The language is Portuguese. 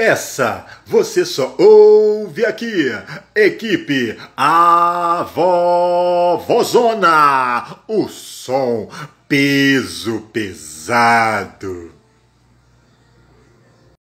Essa você só ouve aqui, equipe A Vovozona, o som peso pesado.